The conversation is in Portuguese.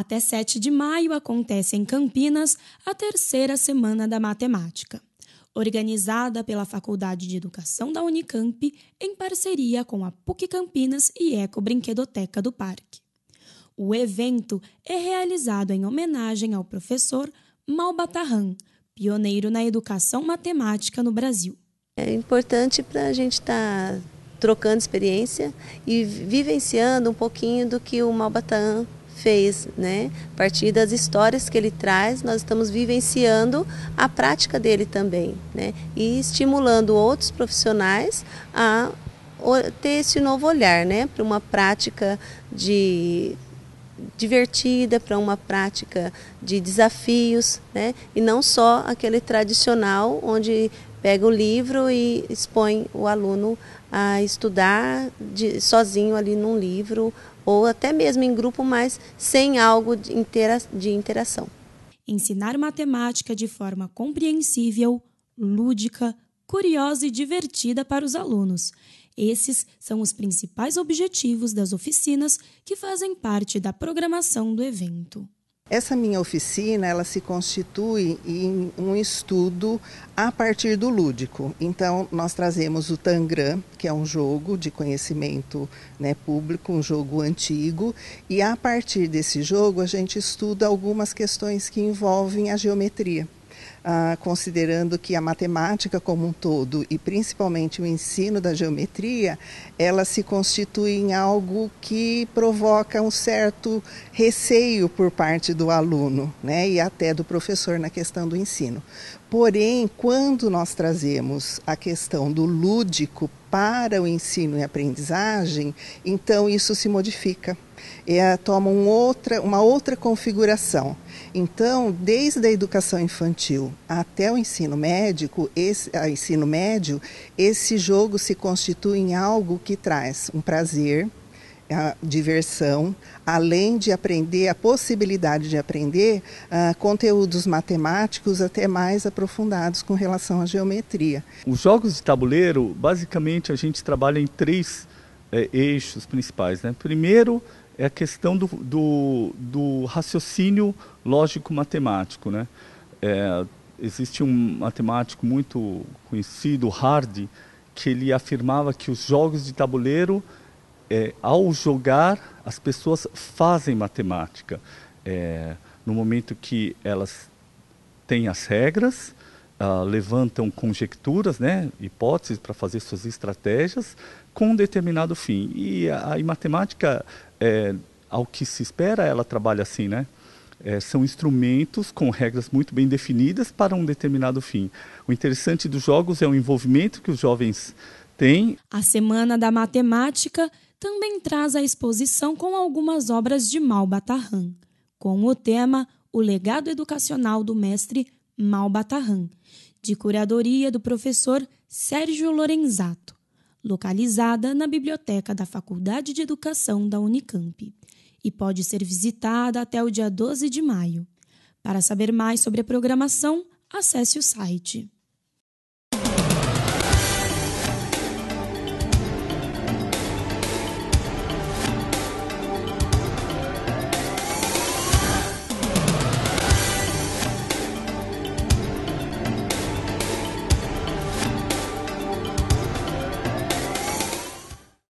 Até 7 de maio acontece em Campinas a terceira Semana da Matemática, organizada pela Faculdade de Educação da Unicamp em parceria com a PUC Campinas e Eco Brinquedoteca do Parque. O evento é realizado em homenagem ao professor Malbatarran, pioneiro na educação matemática no Brasil. É importante para a gente estar tá trocando experiência e vivenciando um pouquinho do que o Malbatarran fez, né? A partir das histórias que ele traz, nós estamos vivenciando a prática dele também, né? E estimulando outros profissionais a ter esse novo olhar, né? Para uma prática de divertida, para uma prática de desafios, né? E não só aquele tradicional onde pega o livro e expõe o aluno a estudar de, sozinho ali num livro ou até mesmo em grupo, mas sem algo de, intera de interação. Ensinar matemática de forma compreensível, lúdica, curiosa e divertida para os alunos. Esses são os principais objetivos das oficinas que fazem parte da programação do evento. Essa minha oficina, ela se constitui em um estudo a partir do lúdico. Então, nós trazemos o Tangram, que é um jogo de conhecimento né, público, um jogo antigo, e a partir desse jogo a gente estuda algumas questões que envolvem a geometria ah, considerando que a matemática como um todo e principalmente o ensino da geometria, ela se constitui em algo que provoca um certo receio por parte do aluno, né, e até do professor na questão do ensino. Porém, quando nós trazemos a questão do lúdico para o ensino e aprendizagem, então isso se modifica, é, toma um outra, uma outra configuração. Então, desde a educação infantil até o ensino médico, esse, ah, ensino médio, esse jogo se constitui em algo que traz um prazer, a ah, diversão, além de aprender a possibilidade de aprender uh, conteúdos matemáticos até mais aprofundados com relação à geometria. Os jogos de tabuleiro, basicamente, a gente trabalha em três é, eixos principais. Né? Primeiro é a questão do, do, do raciocínio lógico-matemático. Né? É, Existe um matemático muito conhecido, Hardy, que ele afirmava que os jogos de tabuleiro, é, ao jogar, as pessoas fazem matemática. É, no momento que elas têm as regras, Uh, levantam conjecturas, né, hipóteses para fazer suas estratégias com um determinado fim. E a, a matemática, é, ao que se espera, ela trabalha assim, né? É, são instrumentos com regras muito bem definidas para um determinado fim. O interessante dos jogos é o envolvimento que os jovens têm. A Semana da Matemática também traz a exposição com algumas obras de Mal Batarran, com o tema O Legado Educacional do Mestre Mal Batarran, de curadoria do professor Sérgio Lorenzato, localizada na Biblioteca da Faculdade de Educação da Unicamp e pode ser visitada até o dia 12 de maio. Para saber mais sobre a programação, acesse o site.